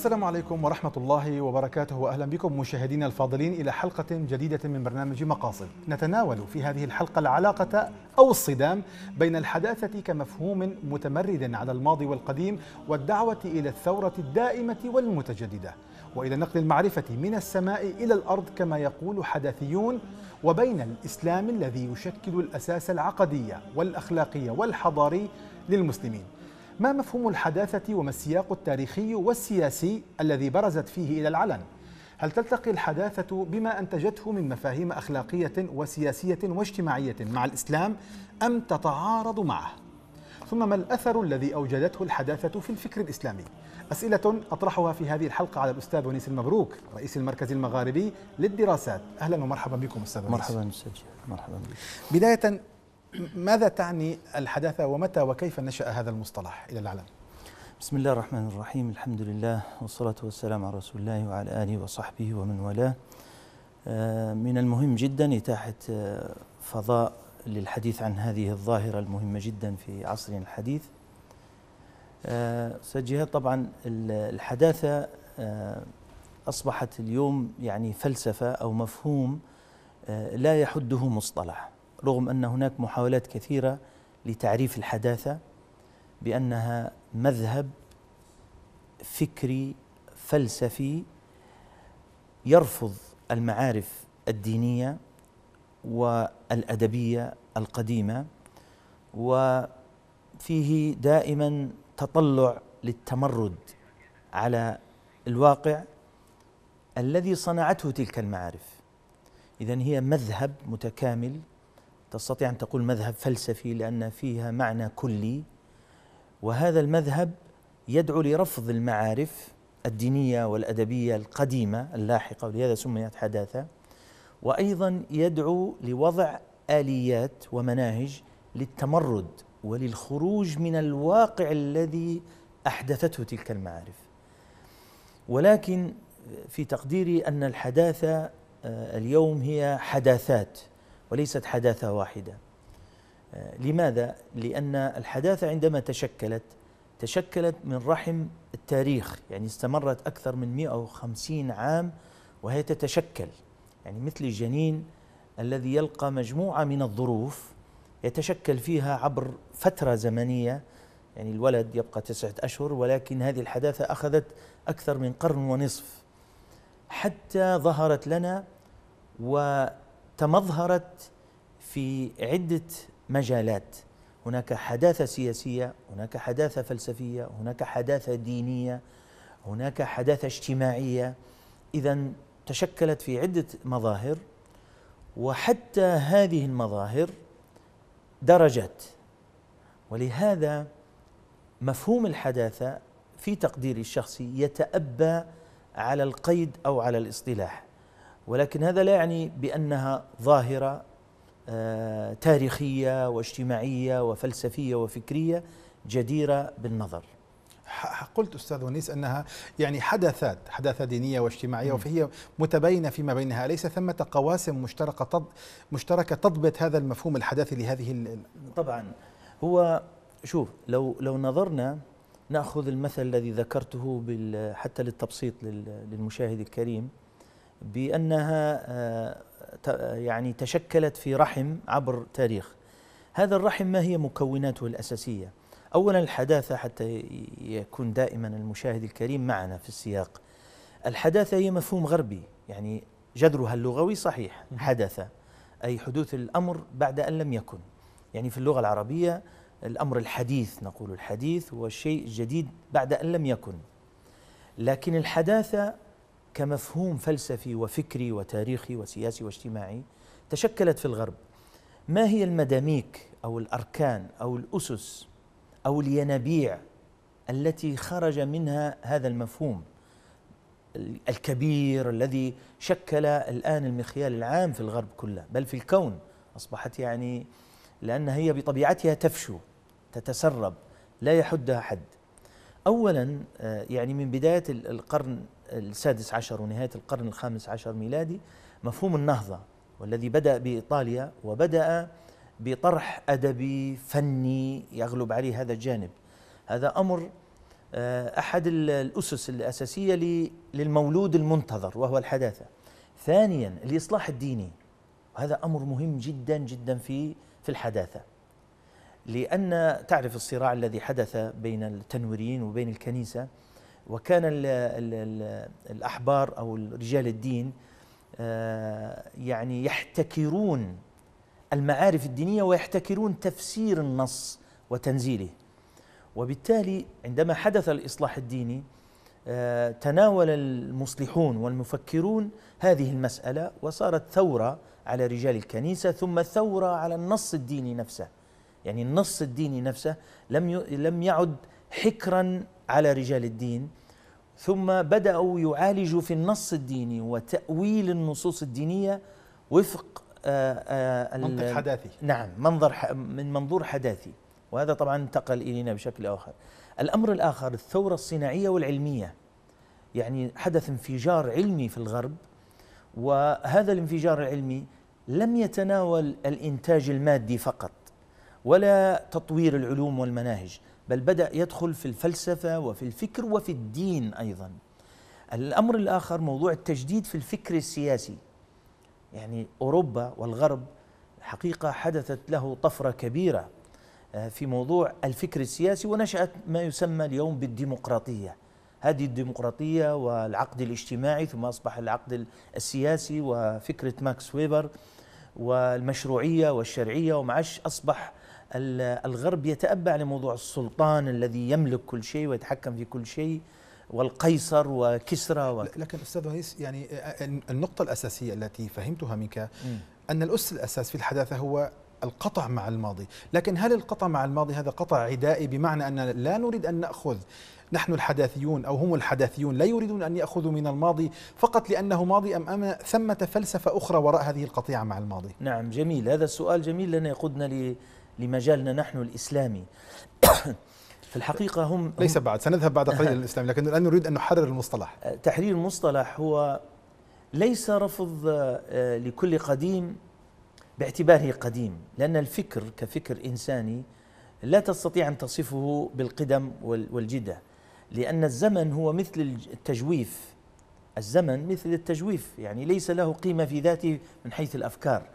السلام عليكم ورحمة الله وبركاته وأهلا بكم مشاهدينا الفاضلين إلى حلقة جديدة من برنامج مقاصد نتناول في هذه الحلقة العلاقة أو الصدام بين الحداثة كمفهوم متمرد على الماضي والقديم والدعوة إلى الثورة الدائمة والمتجددة وإلى نقل المعرفة من السماء إلى الأرض كما يقول حداثيون وبين الإسلام الذي يشكل الأساس العقدي والأخلاقي والحضاري للمسلمين ما مفهوم الحداثة وما السياق التاريخي والسياسي الذي برزت فيه إلى العلن؟ هل تلتقي الحداثة بما أنتجته من مفاهيم أخلاقية وسياسية واجتماعية مع الإسلام أم تتعارض معه؟ ثم ما الأثر الذي أوجدته الحداثة في الفكر الإسلامي؟ أسئلة أطرحها في هذه الحلقة على الأستاذ ونيس المبروك رئيس المركز المغاربي للدراسات أهلا ومرحبا بكم أستاذ مرحبا أستاذ مرحبا بك. بداية ماذا تعني الحداثة ومتى وكيف نشأ هذا المصطلح إلى العالم؟ بسم الله الرحمن الرحيم الحمد لله والصلاة والسلام على رسول الله وعلى آله وصحبه ومن والاه آه، من المهم جدا إتاحة آه، فضاء للحديث عن هذه الظاهرة المهمة جدا في عصرنا الحديث آه، سجها طبعا الحداثة أصبحت اليوم يعني فلسفة أو مفهوم لا يحده مصطلح رغم أن هناك محاولات كثيرة لتعريف الحداثة بأنها مذهب فكري فلسفي يرفض المعارف الدينية والأدبية القديمة وفيه دائما تطلع للتمرد على الواقع الذي صنعته تلك المعارف إذا هي مذهب متكامل تستطيع أن تقول مذهب فلسفي لأن فيها معنى كلي وهذا المذهب يدعو لرفض المعارف الدينية والأدبية القديمة اللاحقة ولهذا سميت حداثة وأيضا يدعو لوضع آليات ومناهج للتمرد وللخروج من الواقع الذي أحدثته تلك المعارف ولكن في تقديري أن الحداثة آه، اليوم هي حداثات وليست حداثة واحدة آه، لماذا؟ لأن الحداثة عندما تشكلت تشكلت من رحم التاريخ يعني استمرت أكثر من 150 عام وهي تتشكل يعني مثل الجنين الذي يلقى مجموعة من الظروف يتشكل فيها عبر فترة زمنية يعني الولد يبقى تسعة أشهر ولكن هذه الحداثة أخذت أكثر من قرن ونصف حتى ظهرت لنا و تمظهرت في عدة مجالات هناك حداثة سياسية هناك حداثة فلسفية هناك حداثة دينية هناك حداثة اجتماعية إذا تشكلت في عدة مظاهر وحتى هذه المظاهر درجات ولهذا مفهوم الحداثة في تقديري الشخصي يتأبى على القيد أو على الاصطلاح ولكن هذا لا يعني بأنها ظاهرة آه، تاريخية واجتماعية وفلسفية وفكرية جديرة بالنظر قلت استاذ ونيس انها يعني حدثات حداثه دينيه واجتماعيه فهي متباينه فيما بينها ليس ثمه قواسم مشتركه تض مشتركه تضبط هذا المفهوم الحداثي لهذه طبعا هو شوف لو لو نظرنا ناخذ المثل الذي ذكرته حتى للتبسيط للمشاهد الكريم بأنها آه، يعني تشكلت في رحم عبر تاريخ هذا الرحم ما هي مكوناته الأساسية؟ أولا الحداثة حتى يكون دائما المشاهد الكريم معنا في السياق الحداثة هي مفهوم غربي يعني جذرها اللغوي صحيح حدث أي حدوث الأمر بعد أن لم يكن يعني في اللغة العربية الأمر الحديث نقول الحديث هو الشيء الجديد بعد أن لم يكن لكن الحداثة كمفهوم فلسفي وفكري وتاريخي وسياسي واجتماعي تشكلت في الغرب ما هي المداميك او الاركان او الاسس او الينابيع التي خرج منها هذا المفهوم الكبير الذي شكل الان المخيال العام في الغرب كله بل في الكون اصبحت يعني لان هي بطبيعتها تفشو تتسرب لا يحدها حد اولا آه، يعني من بدايه القرن السادس عشر ونهاية القرن الخامس عشر ميلادي مفهوم النهضة والذي بدأ بإيطاليا وبدأ بطرح أدبي فني يغلب عليه هذا الجانب هذا أمر آه، أحد الأسس الأساسية للمولود المنتظر وهو الحداثة ثانيا الإصلاح الديني وهذا أمر مهم جدا جدا في في الحداثة لأن تعرف الصراع الذي حدث بين التنويريين وبين الكنيسة وكان ال ال الأحبار أو رجال الدين آه، يعني يحتكرون المعارف الدينية ويحتكرون تفسير النص وتنزيله وبالتالي عندما حدث الإصلاح الديني آه، تناول المصلحون والمفكرون هذه المسألة وصارت ثورة على رجال الكنيسة ثم ثورة على النص الديني نفسه يعني النص الديني نفسه لم لم يعد حكرا على رجال الدين ثم بدأوا يعالجوا في النص الديني وتأويل النصوص الدينية وفق آه، آه، منطق حداثي نعم منظر من منظور حداثي وهذا طبعا انتقل إلينا بشكل آخر الأمر الآخر الثورة الصناعية والعلمية يعني حدث انفجار علمي في الغرب وهذا الانفجار العلمي لم يتناول الإنتاج المادي فقط ولا تطوير العلوم والمناهج بل بدأ يدخل في الفلسفة وفي الفكر وفي الدين أيضا الأمر الآخر موضوع التجديد في الفكر السياسي يعني أوروبا والغرب حقيقة حدثت له طفرة كبيرة آه، في موضوع الفكر السياسي ونشأت ما يسمى اليوم بالديمقراطية هذه الديمقراطية والعقد الاجتماعي ثم أصبح العقد السياسي وفكرة ماكس ويبر والمشروعية والشرعية ومعش أصبح الغرب يتأبع لموضوع السلطان الذي يملك كل شيء ويتحكم في كل شيء والقيصر وكسرى و... لكن أستاذ رئيس يعني النقطة الأساسية التي فهمتها منك أن الأس الأساس في الحداثة هو القطع مع الماضي لكن هل القطع مع الماضي هذا قطع عدائي بمعنى أن لا نريد أن نأخذ نحن الحداثيون أو هم الحداثيون لا يريدون أن يأخذوا من الماضي فقط لأنه ماضي أم أم ثمة فلسفة أخرى وراء هذه القطيعة مع الماضي نعم جميل هذا السؤال جميل لأنه يقودنا لمجالنا نحن الإسلامي في الحقيقة هم ليس بعد سنذهب بعد قليل للإسلام لكن الآن نريد أن نحرر المصطلح أه، تحرير المصطلح هو ليس رفض أه، لكل قديم باعتباره قديم لأن الفكر كفكر إنساني لا تستطيع أن تصفه بالقدم والجدة لأن الزمن هو مثل التجويف الزمن مثل التجويف يعني ليس له قيمة في ذاته من حيث الأفكار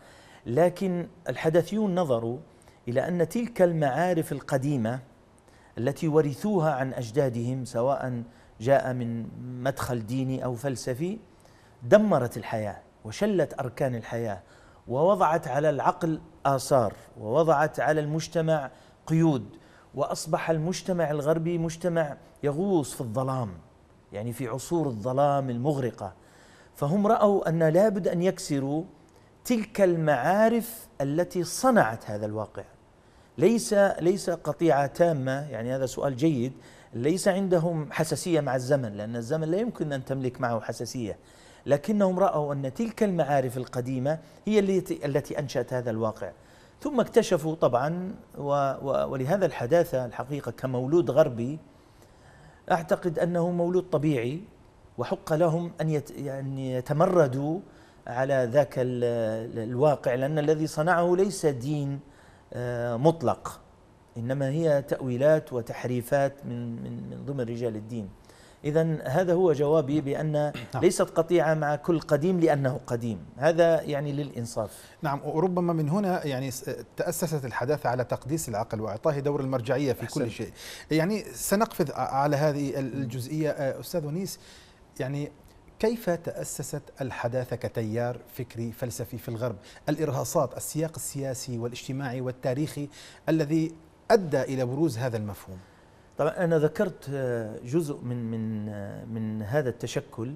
لكن الحدثيون نظروا إلى أن تلك المعارف القديمة التي ورثوها عن أجدادهم سواء جاء من مدخل ديني أو فلسفي دمرت الحياة وشلت أركان الحياة ووضعت على العقل آثار ووضعت على المجتمع قيود واصبح المجتمع الغربي مجتمع يغوص في الظلام يعني في عصور الظلام المغرقه فهم راوا ان لابد ان يكسروا تلك المعارف التي صنعت هذا الواقع ليس ليس قطيعه تامه يعني هذا سؤال جيد ليس عندهم حساسيه مع الزمن لان الزمن لا يمكن ان تملك معه حساسيه لكنهم راوا ان تلك المعارف القديمه هي التي انشات هذا الواقع ثم اكتشفوا طبعا ولهذا الحداثه الحقيقه كمولود غربي اعتقد انه مولود طبيعي وحق لهم ان يتمردوا على ذاك الواقع لان الذي صنعه ليس دين آه، مطلق انما هي تاويلات وتحريفات من من من ضمن رجال الدين اذا هذا هو جوابي بان نعم. ليست قطيعه مع كل قديم لانه قديم هذا يعني للانصاف نعم وربما من هنا يعني تاسست الحداثه على تقديس العقل واعطاه دور المرجعيه في أحسن. كل شيء يعني سنقفز على هذه الجزئيه آه، استاذ ونيس يعني كيف تأسست الحداثة كتيار فكري فلسفي في الغرب الإرهاصات السياق السياسي والاجتماعي والتاريخي الذي أدى إلى بروز هذا المفهوم طبعا أنا ذكرت جزء من, من, من هذا التشكل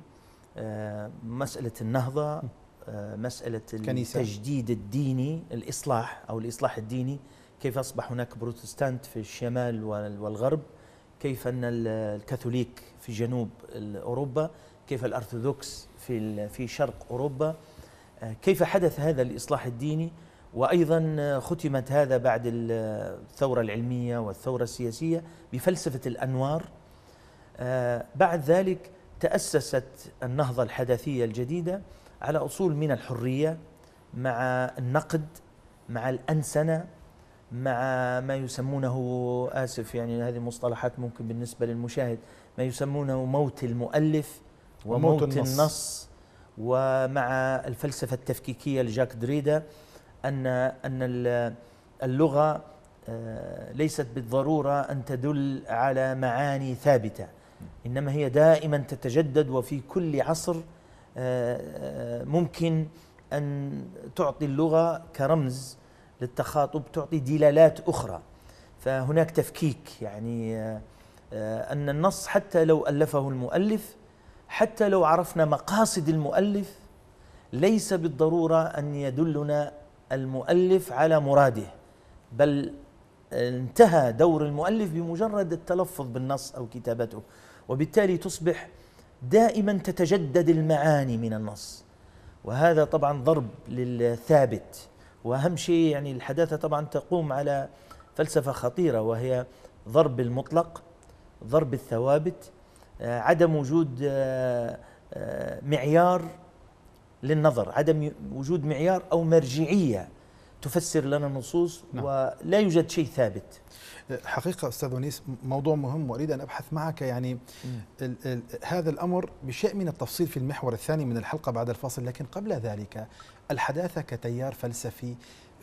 آه، مسألة النهضة آه، مسألة الكنيسة. التجديد الديني الإصلاح أو الإصلاح الديني كيف أصبح هناك بروتستانت في الشمال والغرب كيف أن الكاثوليك في جنوب أوروبا كيف الأرثوذكس في في شرق أوروبا آه، كيف حدث هذا الإصلاح الديني وأيضا آه، ختمت هذا بعد آه، الثورة العلمية والثورة السياسية بفلسفة الأنوار بعد ذلك تأسست النهضة الحداثية الجديدة على أصول من الحرية مع النقد مع الأنسنة مع ما يسمونه آسف يعني هذه مصطلحات ممكن بالنسبة للمشاهد ما يسمونه موت المؤلف وموت النص, النص ومع الفلسفة التفكيكية لجاك دريدا أن أن اللغة آه، ليست بالضرورة أن تدل على معاني ثابتة إنما هي دائما تتجدد وفي كل عصر آه، آه، ممكن أن تعطي اللغة كرمز للتخاطب تعطي دلالات أخرى فهناك تفكيك يعني أن النص حتى لو ألفه المؤلف حتى لو عرفنا مقاصد المؤلف ليس بالضروره ان يدلنا المؤلف على مراده بل انتهى دور المؤلف بمجرد التلفظ بالنص او كتابته وبالتالي تصبح دائما تتجدد المعاني من النص وهذا طبعا ضرب للثابت واهم شيء يعني الحداثه طبعا تقوم على فلسفه خطيره وهي ضرب المطلق ضرب الثوابت آه، عدم وجود آه، آه، معيار للنظر عدم وجود معيار أو مرجعية تفسر لنا النصوص نعم. ولا يوجد شيء ثابت حقيقة أستاذ ونيس موضوع مهم وأريد أن أبحث معك يعني ال ال هذا الأمر بشيء من التفصيل في المحور الثاني من الحلقة بعد الفاصل لكن قبل ذلك الحداثة كتيار فلسفي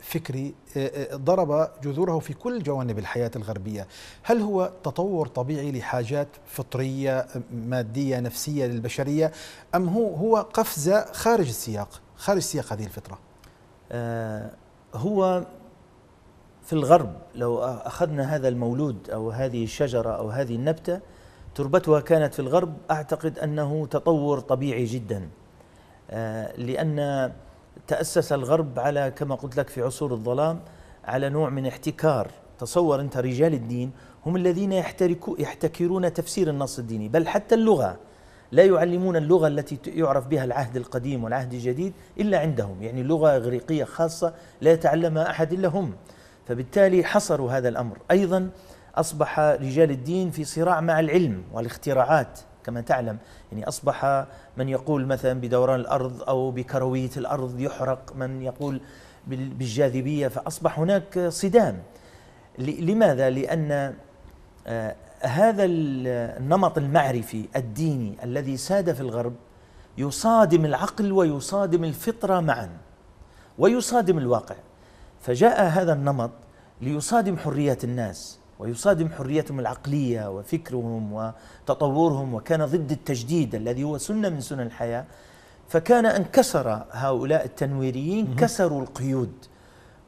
فكري آه، آه، ضرب جذوره في كل جوانب الحياة الغربية هل هو تطور طبيعي لحاجات فطرية آه، مادية نفسية للبشرية أم هو, هو قفزة خارج السياق خارج سياق هذه الفطرة هو في الغرب لو أخذنا هذا المولود أو هذه الشجرة أو هذه النبتة تربتها كانت في الغرب أعتقد أنه تطور طبيعي جدا لأن تأسس الغرب على كما قلت لك في عصور الظلام على نوع من احتكار تصور أنت رجال الدين هم الذين يحتكرون تفسير النص الديني بل حتى اللغة لا يعلمون اللغة التي يعرف بها العهد القديم والعهد الجديد إلا عندهم يعني لغة إغريقية خاصة لا يتعلمها أحد إلا هم فبالتالي حصروا هذا الأمر أيضا أصبح رجال الدين في صراع مع العلم والاختراعات كما تعلم يعني أصبح من يقول مثلا بدوران الأرض أو بكروية الأرض يحرق من يقول بالجاذبية فأصبح هناك صدام لماذا؟ لأن آه، هذا النمط المعرفي الديني الذي ساد في الغرب يصادم العقل ويصادم الفطرة معا ويصادم الواقع فجاء هذا النمط ليصادم حريات الناس ويصادم حريتهم العقلية وفكرهم وتطورهم وكان ضد التجديد الذي هو سنة من سنن الحياة فكان أن كسر هؤلاء التنويريين كسروا القيود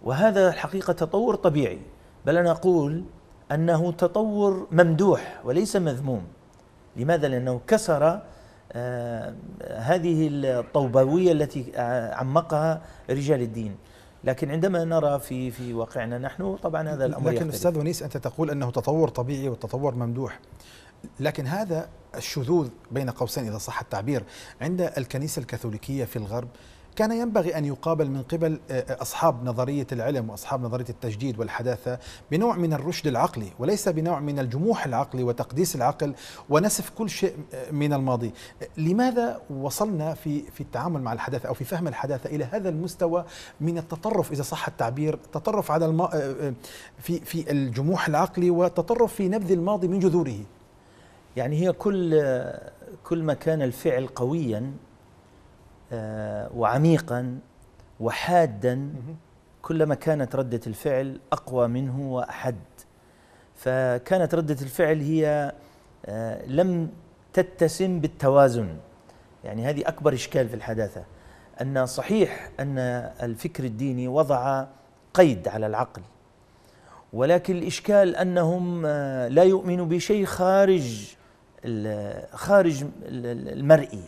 وهذا الحقيقة تطور طبيعي بل أنا أقول أنه تطور ممدوح وليس مذموم لماذا؟ لأنه كسر آه، هذه الطوبوية التي آه، عمقها رجال الدين لكن عندما نرى في في واقعنا نحن طبعا هذا الامر لكن استاذ ونيس انت تقول انه تطور طبيعي والتطور ممدوح لكن هذا الشذوذ بين قوسين اذا صح التعبير عند الكنيسه الكاثوليكيه في الغرب كان ينبغي أن يقابل من قبل آه، آه، أصحاب نظرية العلم وأصحاب نظرية التجديد والحداثة بنوع من الرشد العقلي وليس بنوع من الجموح العقلي وتقديس العقل ونسف كل شيء من الماضي لماذا وصلنا في, في التعامل مع الحداثة أو في فهم الحداثة إلى هذا المستوى من التطرف إذا صح التعبير تطرف على الم... آه، في, في الجموح العقلي وتطرف في نبذ الماضي من جذوره يعني هي كل كل ما كان الفعل قويا آه، وعميقا وحادا كلما كانت ردة الفعل أقوى منه وأحد فكانت ردة الفعل هي آه، لم تتسم بالتوازن يعني هذه أكبر إشكال في الحداثة أن صحيح أن الفكر الديني وضع قيد على العقل ولكن الإشكال أنهم آه، لا يؤمنوا بشيء خارج خارج المرئي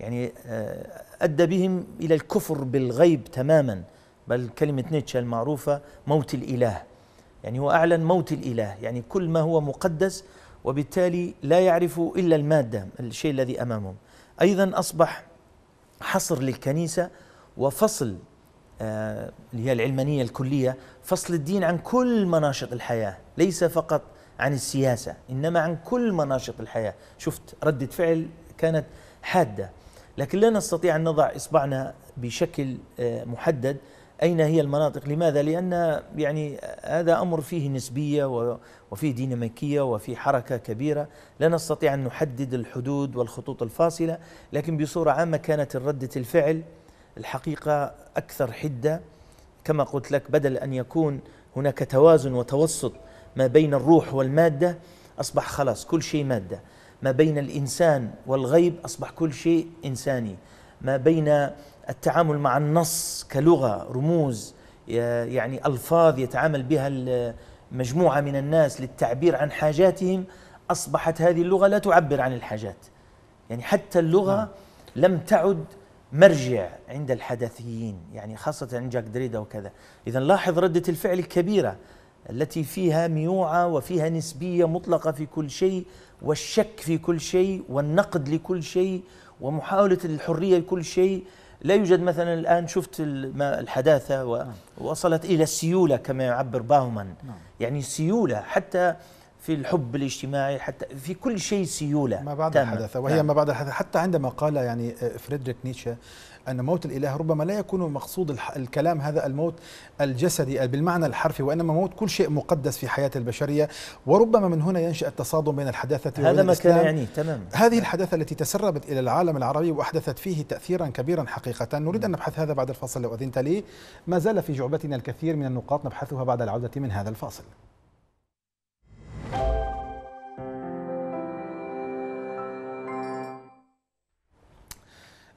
يعني آه، أدى بهم إلى الكفر بالغيب تماما بل كلمة نيتشه المعروفة موت الإله يعني هو أعلن موت الإله يعني كل ما هو مقدس وبالتالي لا يعرف إلا المادة الشيء الذي أمامهم أيضا أصبح حصر للكنيسة وفصل آه، اللي هي العلمانية الكلية فصل الدين عن كل مناشط الحياة ليس فقط عن السياسة إنما عن كل مناشط الحياة شفت ردة فعل كانت حادة لكن لا نستطيع أن نضع إصبعنا بشكل آه، محدد أين هي المناطق لماذا؟ لأن يعني هذا أمر فيه نسبية وفيه ديناميكية وفيه حركة كبيرة لا نستطيع أن نحدد الحدود والخطوط الفاصلة لكن بصورة عامة كانت ردة الفعل الحقيقة أكثر حدة كما قلت لك بدل أن يكون هناك توازن وتوسط ما بين الروح والمادة أصبح خلاص كل شيء مادة ما بين الإنسان والغيب أصبح كل شيء إنساني ما بين التعامل مع النص كلغة رموز يعني ألفاظ يتعامل بها مجموعة من الناس للتعبير عن حاجاتهم أصبحت هذه اللغة لا تعبر عن الحاجات يعني حتى اللغة نعم. لم تعد مرجع عند الحدثيين يعني خاصة عند جاك دريدا وكذا إذا لاحظ ردة الفعل الكبيرة التي فيها ميوعة وفيها نسبية مطلقة في كل شيء والشك في كل شيء والنقد لكل شيء ومحاولة الحرية لكل شيء لا يوجد مثلا الآن شفت الحداثة نعم. ووصلت إلى السيولة كما يعبر باومان نعم. يعني سيولة حتى في الحب الاجتماعي حتى في كل شيء سيولة ما بعد الحداثة وهي نعم. ما بعد الحداثة حتى عندما قال يعني آه، فريدريك نيتشه أن موت الإله ربما لا يكون مقصود الكلام هذا الموت الجسدي بالمعنى الحرفي وإنما موت كل شيء مقدس في حياة البشرية وربما من هنا ينشأ التصادم بين الحداثة هذا ما كان يعنيه تمام. هذه الحداثة التي تسربت إلى العالم العربي وأحدثت فيه تأثيرا كبيرا حقيقة نريد أن نعم. نبحث هذا بعد الفاصل لو أذنت لي ما زال في جعبتنا الكثير من النقاط نبحثها بعد العودة من هذا الفاصل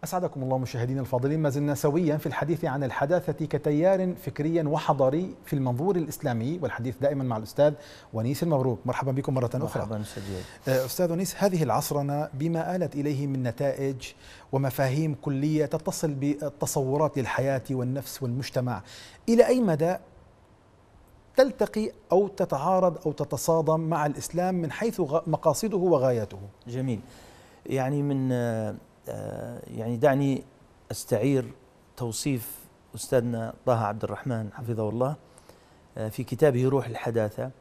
أسعدكم الله مشاهدينا الفاضلين ما زلنا سويا في الحديث عن الحداثة كتيار فكريا وحضاري في المنظور الإسلامي والحديث دائما مع الأستاذ ونيس المبروك مرحبا بكم مرة أخرى مرحبا سجيد آه، أستاذ ونيس هذه العصرنة بما آلت إليه من نتائج ومفاهيم كلية تتصل بالتصورات للحياة والنفس والمجتمع إلى أي مدى تلتقي أو تتعارض أو تتصادم مع الإسلام من حيث مقاصده وغاياته جميل يعني من آه، آه، يعني دعني استعير توصيف استاذنا طه عبد الرحمن حفظه الله آه، في كتابه روح الحداثه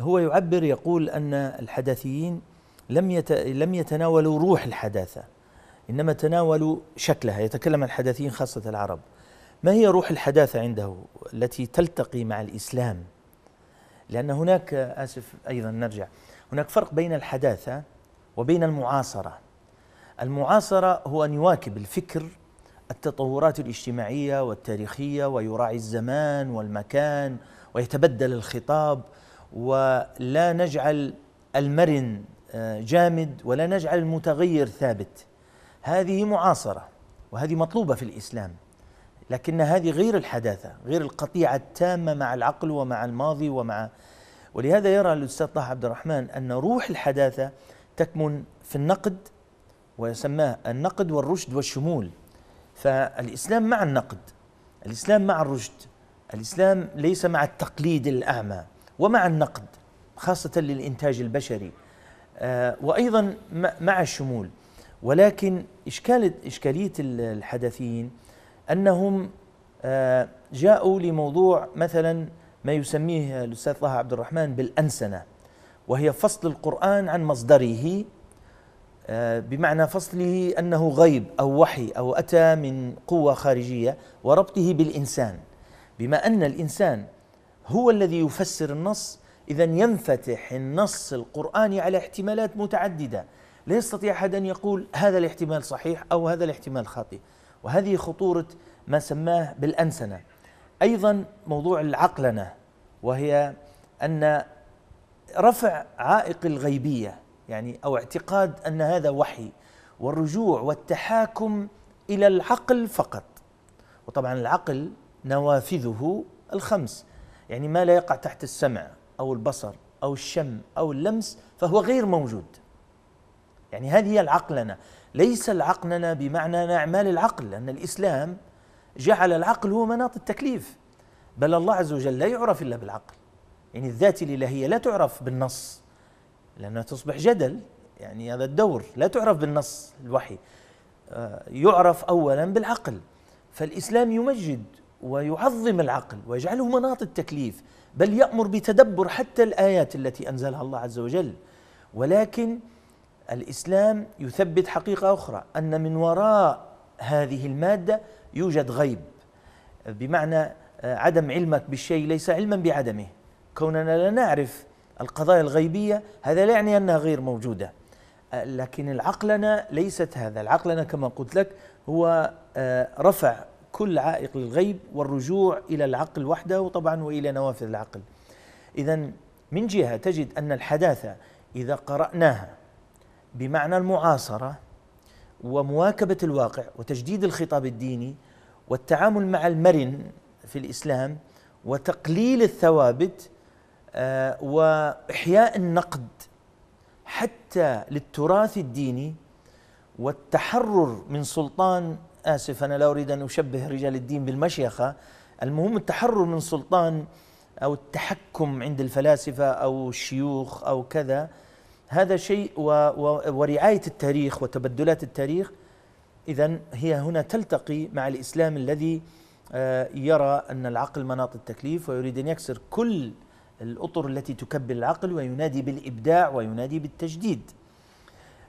هو يعبر يقول ان الحداثيين لم لم يتناولوا روح الحداثه انما تناولوا شكلها يتكلم الحداثيين خاصه العرب ما هي روح الحداثه عنده التي تلتقي مع الاسلام لان هناك اسف ايضا نرجع هناك فرق بين الحداثه وبين المعاصره المعاصرة هو أن يواكب الفكر التطورات الاجتماعية والتاريخية ويراعي الزمان والمكان ويتبدل الخطاب ولا نجعل المرن آه، جامد ولا نجعل المتغير ثابت هذه معاصرة وهذه مطلوبة في الإسلام لكن هذه غير الحداثة غير القطيعة التامة مع العقل ومع الماضي ومع ولهذا يرى الأستاذ طه عبد الرحمن أن روح الحداثة تكمن في النقد وسماه النقد والرشد والشمول فالإسلام مع النقد الإسلام مع الرشد الإسلام ليس مع التقليد الأعمى ومع النقد خاصة للإنتاج البشري آه، وأيضا مع الشمول ولكن إشكال إشكالية الحدثيين أنهم آه، جاءوا لموضوع مثلا ما يسميه الأستاذ طه عبد الرحمن بالأنسنة وهي فصل القرآن عن مصدره آه، بمعنى فصله انه غيب او وحي او اتى من قوه خارجيه وربطه بالانسان بما ان الانسان هو الذي يفسر النص اذا ينفتح النص القراني على احتمالات متعدده لا يستطيع احد ان يقول هذا الاحتمال صحيح او هذا الاحتمال خاطئ وهذه خطوره ما سماه بالانسنه ايضا موضوع العقلنه وهي ان رفع عائق الغيبيه يعني أو اعتقاد أن هذا وحي والرجوع والتحاكم إلى العقل فقط وطبعا العقل نوافذه الخمس يعني ما لا يقع تحت السمع أو البصر أو الشم أو اللمس فهو غير موجود يعني هذه هي العقلنة ليس العقلنة بمعنى أعمال العقل لأن الإسلام جعل العقل هو مناط التكليف بل الله عز وجل لا يعرف إلا بالعقل يعني الذات الإلهية لا تعرف بالنص لأنها تصبح جدل يعني هذا الدور لا تعرف بالنص الوحي آه، يعرف أولا بالعقل فالإسلام يمجد ويعظم العقل ويجعله مناط التكليف بل يأمر بتدبر حتى الآيات التي أنزلها الله عز وجل ولكن الإسلام يثبت حقيقة أخرى أن من وراء هذه المادة يوجد غيب بمعنى آه، عدم علمك بالشيء ليس علما بعدمه كوننا لا نعرف القضايا الغيبية هذا لا يعني أنها غير موجودة أه، لكن العقلنة ليست هذا العقلنة كما قلت لك هو أه، رفع كل عائق للغيب والرجوع إلى العقل وحده طبعا وإلى نوافذ العقل إذا من جهة تجد أن الحداثة إذا قرأناها بمعنى المعاصرة ومواكبة الواقع وتجديد الخطاب الديني والتعامل مع المرن في الإسلام وتقليل الثوابت آه، واحياء النقد حتى للتراث الديني والتحرر من سلطان اسف انا لا اريد ان اشبه رجال الدين بالمشيخه المهم التحرر من سلطان او التحكم عند الفلاسفه او الشيوخ او كذا هذا شيء ورعايه التاريخ وتبدلات التاريخ اذا هي هنا تلتقي مع الاسلام الذي آه، يرى ان العقل مناط التكليف ويريد ان يكسر كل الأطر التي تكبل العقل وينادي بالإبداع وينادي بالتجديد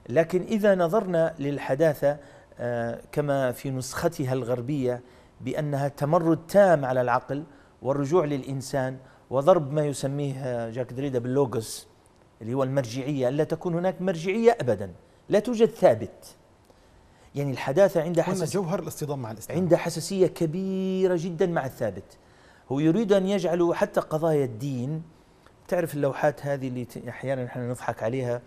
لكن إذا نظرنا للحداثة آه، كما في نسختها الغربية بأنها تمرد تام على العقل والرجوع للإنسان وضرب ما يسميه آه، جاك دريدا باللوغوس اللي هو المرجعية لا تكون هناك مرجعية أبدا لا توجد ثابت يعني الحداثة عندها حساسية جوهر الاصطدام مع الإسلام عندها حساسية كبيرة جدا مع الثابت هو يريد أن يجعلوا حتى قضايا الدين تعرف اللوحات هذه اللي أحيانا نحن نضحك عليها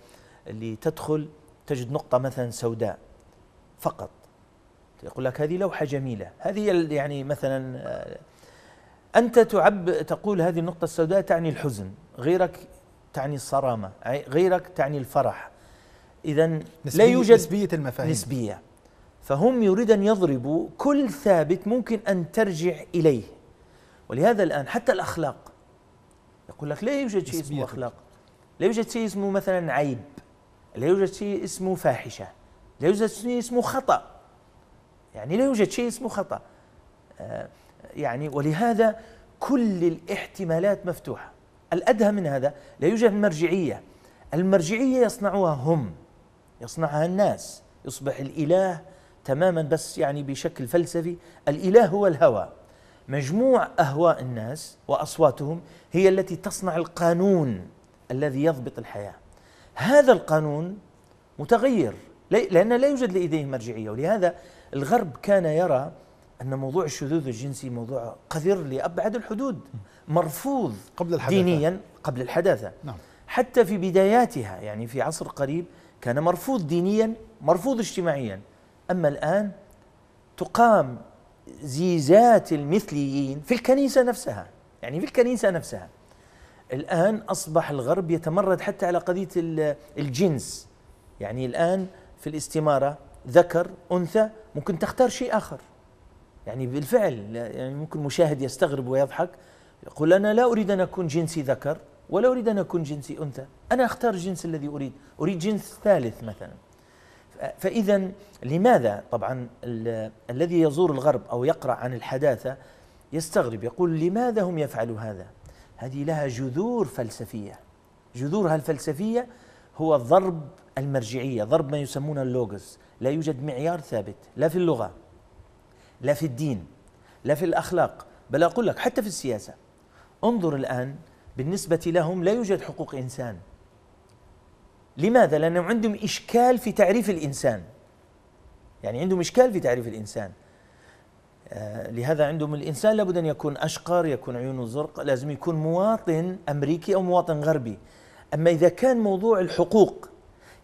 اللي تدخل تجد نقطة مثلا سوداء فقط يقول لك هذه لوحة جميلة هذه يعني مثلا آه، أنت تعب تقول هذه النقطة السوداء تعني الحزن غيرك تعني الصرامة غيرك تعني الفرح إذا لا يوجد نسبية المفاهيم نسبية فهم يريد أن يضربوا كل ثابت ممكن أن ترجع إليه ولهذا الآن حتى الأخلاق يقول لك لا يوجد شيء اسمه أخلاق لا يوجد شيء اسمه مثلا عيب لا يوجد شيء اسمه فاحشة لا يوجد شيء اسمه خطأ يعني لا يوجد شيء اسمه خطأ آه، يعني ولهذا كل الاحتمالات مفتوحة الأدهى من هذا لا يوجد مرجعية المرجعية يصنعها هم يصنعها الناس يصبح الإله تماما بس يعني بشكل فلسفي الإله هو الهوى مجموع اهواء الناس واصواتهم هي التي تصنع القانون الذي يضبط الحياه. هذا القانون متغير لان لا يوجد لديه مرجعيه ولهذا الغرب كان يرى ان موضوع الشذوذ الجنسي موضوع قذر لابعد الحدود مرفوض قبل الحداثة. دينيا قبل الحداثه نعم. حتى في بداياتها يعني في عصر قريب كان مرفوض دينيا مرفوض اجتماعيا اما الان تقام زيزات المثليين في الكنيسة نفسها يعني في الكنيسة نفسها الآن أصبح الغرب يتمرد حتى على قضية الجنس يعني الآن في الاستمارة ذكر أنثى ممكن تختار شيء آخر يعني بالفعل يعني ممكن مشاهد يستغرب ويضحك يقول أنا لا أريد أن أكون جنسي ذكر ولا أريد أن أكون جنسي أنثى أنا أختار الجنس الذي أريد أريد جنس ثالث مثلا فإذا لماذا طبعا الذي يزور الغرب أو يقرأ عن الحداثة يستغرب يقول لماذا هم يفعلوا هذا هذه لها جذور فلسفية جذورها الفلسفية هو ضرب المرجعية ضرب ما يسمونه اللوغز، لا يوجد معيار ثابت لا في اللغة لا في الدين لا في الأخلاق بل أقول لك حتى في السياسة انظر الآن بالنسبة لهم لا يوجد حقوق إنسان لماذا؟ لأنهم عندهم إشكال في تعريف الإنسان يعني عندهم إشكال في تعريف الإنسان آه، لهذا عندهم الإنسان لابد أن يكون أشقر يكون عيونه زرق لازم يكون مواطن أمريكي أو مواطن غربي أما إذا كان موضوع الحقوق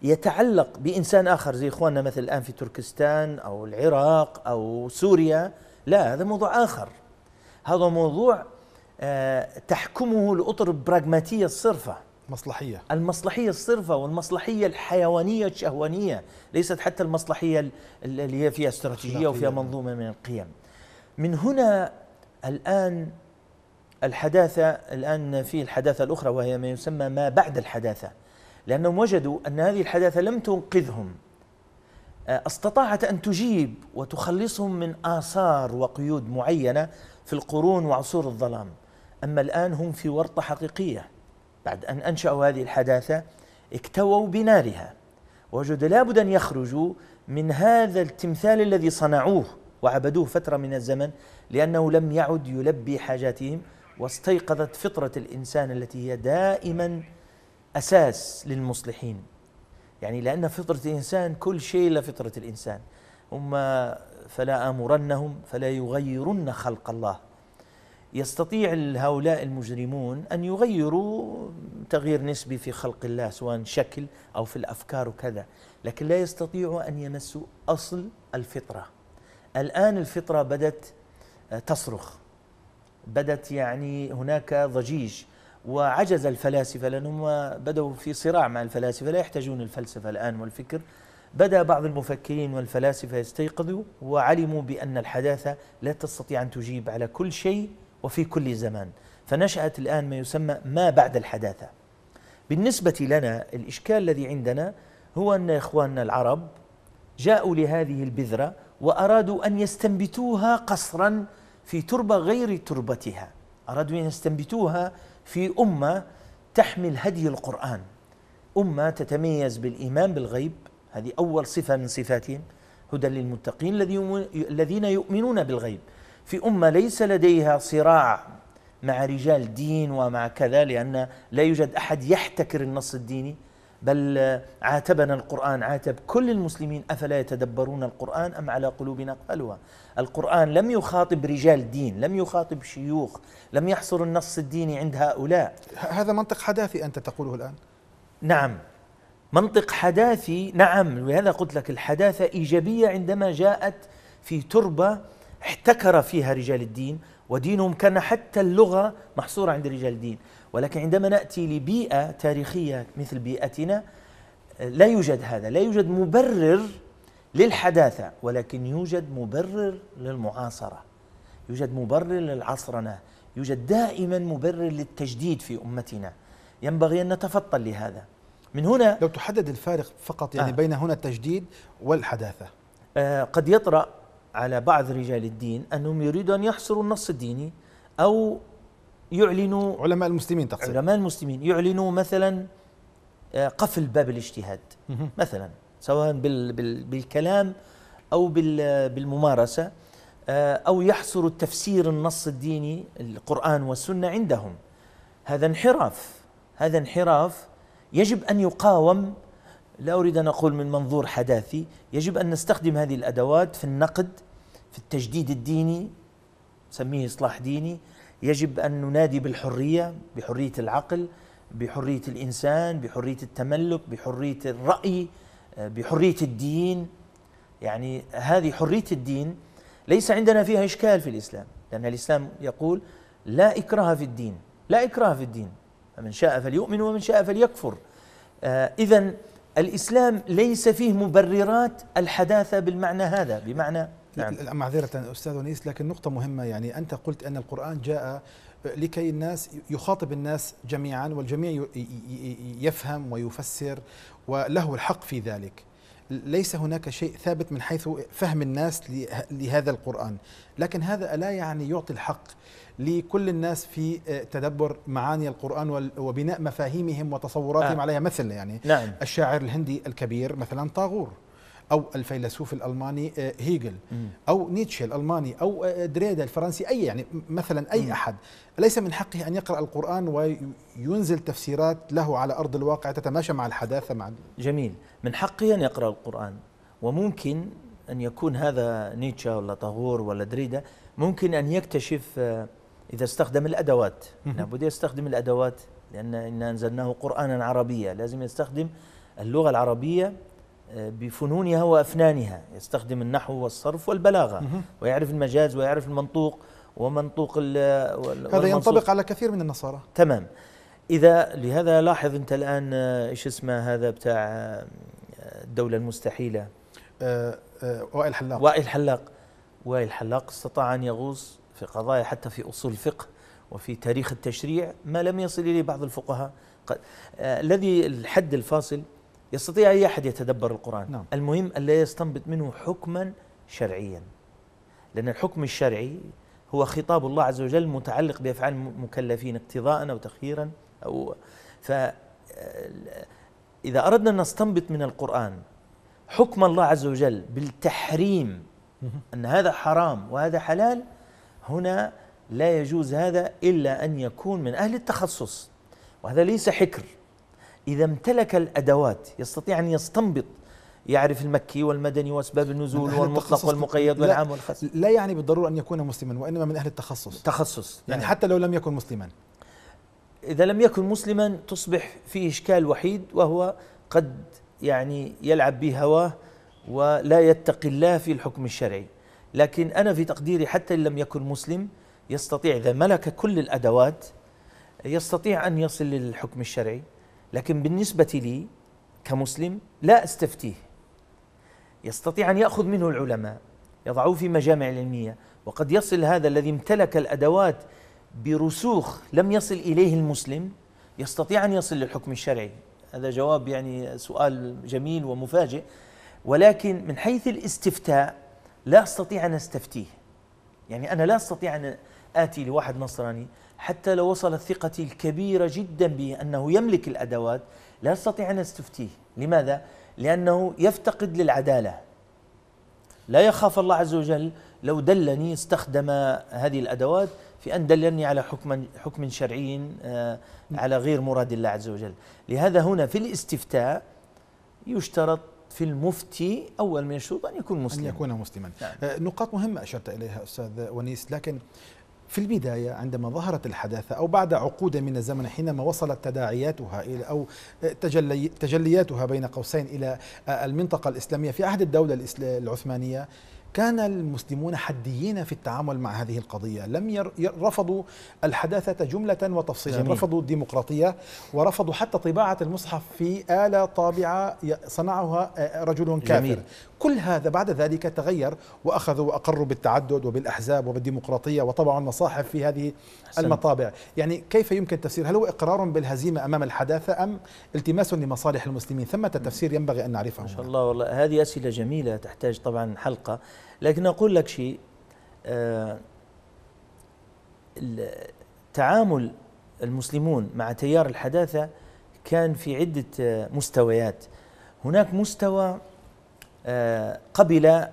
يتعلق بإنسان آخر زي إخواننا مثل الآن في تركستان أو العراق أو سوريا لا هذا موضوع آخر هذا موضوع آه، تحكمه الأطر البراغماتية الصرفة مصلحية المصلحية الصرفة والمصلحية الحيوانية الشهوانية ليست حتى المصلحية اللي هي فيها استراتيجية وفيها منظومة من القيم من هنا الآن الحداثة الآن في الحداثة الأخرى وهي ما يسمى ما بعد الحداثة لأنهم وجدوا أن هذه الحداثة لم تنقذهم آه، استطاعت أن تجيب وتخلصهم من آثار وقيود معينة في القرون وعصور الظلام أما الآن هم في ورطة حقيقية بعد أن أنشأوا هذه الحداثة اكتووا بنارها وجد لابد أن يخرجوا من هذا التمثال الذي صنعوه وعبدوه فترة من الزمن لأنه لم يعد يلبي حاجاتهم واستيقظت فطرة الإنسان التي هي دائما أساس للمصلحين يعني لأن فطرة الإنسان كل شيء لفطرة الإنسان هم فلا آمرنهم فلا يغيرن خلق الله يستطيع هؤلاء المجرمون أن يغيروا تغيير نسبي في خلق الله سواء شكل أو في الأفكار وكذا لكن لا يستطيعوا أن يمسوا أصل الفطرة الآن الفطرة بدت آه، تصرخ بدت يعني هناك ضجيج وعجز الفلاسفة لأنهم بدأوا في صراع مع الفلاسفة لا يحتاجون الفلسفة الآن والفكر بدأ بعض المفكرين والفلاسفة يستيقظوا وعلموا بأن الحداثة لا تستطيع أن تجيب على كل شيء وفي كل زمان فنشأت الآن ما يسمى ما بعد الحداثة بالنسبة لنا الإشكال الذي عندنا هو أن إخواننا العرب جاءوا لهذه البذرة وأرادوا أن يستنبتوها قصرا في تربة غير تربتها أرادوا أن يستنبتوها في أمة تحمل هدي القرآن أمة تتميز بالإيمان بالغيب هذه أول صفة من صفاتهم هدى للمتقين الذين يؤمنون بالغيب في أمة ليس لديها صراع مع رجال دين ومع كذا لأن لا يوجد أحد يحتكر النص الديني بل عاتبنا القرآن عاتب كل المسلمين أفلا يتدبرون القرآن أم على قلوبنا أقفلها القرآن لم يخاطب رجال دين لم يخاطب شيوخ لم يحصر النص الديني عند هؤلاء هذا منطق حداثي أنت تقوله الآن نعم منطق حداثي نعم لهذا قلت لك الحداثة إيجابية عندما جاءت في تربة احتكر فيها رجال الدين ودينهم كان حتى اللغة محصورة عند رجال الدين ولكن عندما نأتي لبيئة تاريخية مثل بيئتنا لا يوجد هذا لا يوجد مبرر للحداثة ولكن يوجد مبرر للمعاصرة يوجد مبرر للعصرنة يوجد دائما مبرر للتجديد في أمتنا ينبغي أن نتفطن لهذا من هنا لو تحدد الفارق فقط يعني آه بين هنا التجديد والحداثة آه قد يطرأ على بعض رجال الدين انهم يريدوا ان يحصروا النص الديني او يعلنوا علماء المسلمين تقصد علماء المسلمين يعلنوا مثلا آه، قفل باب الاجتهاد مثلا سواء بالكلام او بالممارسه آه، او يحصروا التفسير النص الديني القران والسنه عندهم هذا انحراف هذا انحراف يجب ان يقاوم لا أريد أن أقول من منظور حداثي يجب أن نستخدم هذه الأدوات في النقد في التجديد الديني سميه إصلاح ديني يجب أن ننادي بالحرية بحرية العقل بحرية الإنسان بحرية التملك بحرية الرأي بحرية الدين يعني هذه حرية الدين ليس عندنا فيها إشكال في الإسلام لأن الإسلام يقول لا إكراه في الدين لا إكراه في الدين فمن شاء فليؤمن ومن شاء فليكفر آه، إذا الإسلام ليس فيه مبررات الحداثة بالمعنى هذا بمعنى نعم, نعم. معذرة أستاذ أنيس لكن نقطة مهمة يعني أنت قلت أن القرآن جاء لكي الناس يخاطب الناس جميعا والجميع يفهم ويفسر وله الحق في ذلك ليس هناك شيء ثابت من حيث فهم الناس لهذا القرآن لكن هذا لا يعني يعطي الحق لكل الناس في آه، تدبر معاني القرآن وبناء مفاهيمهم وتصوراتهم آه. عليها مثل يعني نعم. الشاعر الهندي الكبير مثلا طاغور أو الفيلسوف الألماني آه، هيجل أو نيتشه الألماني أو آه، دريدا الفرنسي أي يعني مثلا أي أحد ليس من حقه أن يقرأ القرآن وينزل تفسيرات له على أرض الواقع تتماشى مع الحداثة مع جميل من حقه أن يقرأ القرآن وممكن أن يكون هذا نيتشه ولا طاغور ولا دريدا ممكن أن يكتشف إذا استخدم الأدوات لابد يستخدم الأدوات لأن إن أنزلناه قرآنا عربيا لازم يستخدم اللغة العربية آه، بفنونها وأفنانها يستخدم النحو والصرف والبلاغة ويعرف المجاز ويعرف المنطوق ومنطوق هذا ينطبق على كثير من النصارى تمام إذا لهذا لاحظ أنت الآن آه، إيش اسمه هذا بتاع آه، الدولة المستحيلة وائل حلاق وائل حلاق وائل حلاق استطاع أن يغوص في قضايا حتى في أصول الفقه وفي تاريخ التشريع ما لم يصل إليه بعض الفقهاء آه، الذي الحد الفاصل يستطيع أي أحد يتدبر القرآن نعم. المهم ألا يستنبط منه حكما شرعيا لأن الحكم الشرعي هو خطاب الله عز وجل متعلق بأفعال المكلفين اقتضاء أو تخييرا أو آه، إذا أردنا أن نستنبط من القرآن حكم الله عز وجل بالتحريم أن هذا حرام وهذا حلال هنا لا يجوز هذا إلا أن يكون من أهل التخصص وهذا ليس حكر إذا امتلك الأدوات يستطيع أن يستنبط يعرف المكي والمدني واسباب النزول والمطلق والمقيد والعام والخاص لا يعني بالضروره ان يكون مسلما وانما من اهل التخصص تخصص يعني, يعني حتى لو لم يكن مسلما اذا لم يكن مسلما تصبح في اشكال وحيد وهو قد يعني يلعب به هواه ولا يتقي الله في الحكم الشرعي لكن أنا في تقديري حتى إن لم يكن مسلم يستطيع إذا ملك كل الأدوات يستطيع أن يصل للحكم الشرعي لكن بالنسبة لي كمسلم لا أستفتيه يستطيع أن يأخذ منه العلماء يضعوه في مجامع العلمية وقد يصل هذا الذي امتلك الأدوات برسوخ لم يصل إليه المسلم يستطيع أن يصل للحكم الشرعي هذا جواب يعني سؤال جميل ومفاجئ ولكن من حيث الاستفتاء لا استطيع ان استفتيه يعني انا لا استطيع ان اتي لواحد نصراني حتى لو وصلت ثقتي الكبيره جدا به انه يملك الادوات لا استطيع ان استفتيه لماذا لانه يفتقد للعداله لا يخاف الله عز وجل لو دلني استخدم هذه الادوات في ان دلني على حكم حكم شرعي آه، على غير مراد الله عز وجل لهذا هنا في الاستفتاء يشترط في المفتي أول من شروط أن يكون مسلما أن يكون مسلما نعم. آه، نقاط مهمة أشرت إليها أستاذ ونيس لكن في البداية عندما ظهرت الحداثة أو بعد عقود من الزمن حينما وصلت تداعياتها إلى أو آه، تجلي تجلياتها بين قوسين إلى آه، المنطقة الإسلامية في عهد الدولة العثمانية كان المسلمون حديين في التعامل مع هذه القضية لم رفضوا الحداثة جملة وتفصيلا جميل. رفضوا الديمقراطية ورفضوا حتى طباعة المصحف في آلة طابعة صنعها رجل كافر جميل. كل هذا بعد ذلك تغير وأخذوا وأقروا بالتعدد وبالأحزاب وبالديمقراطية وطبعا المصاحف في هذه المطابع يعني كيف يمكن تفسير هل هو إقرار بالهزيمة أمام الحداثة أم التماس لمصالح المسلمين ثمة تفسير ينبغي أن نعرفه ما شاء الله والله هذه أسئلة جميلة تحتاج طبعا حلقة لكن أقول لك شيء آه تعامل المسلمون مع تيار الحداثة كان في عدة مستويات هناك مستوى آه، قبل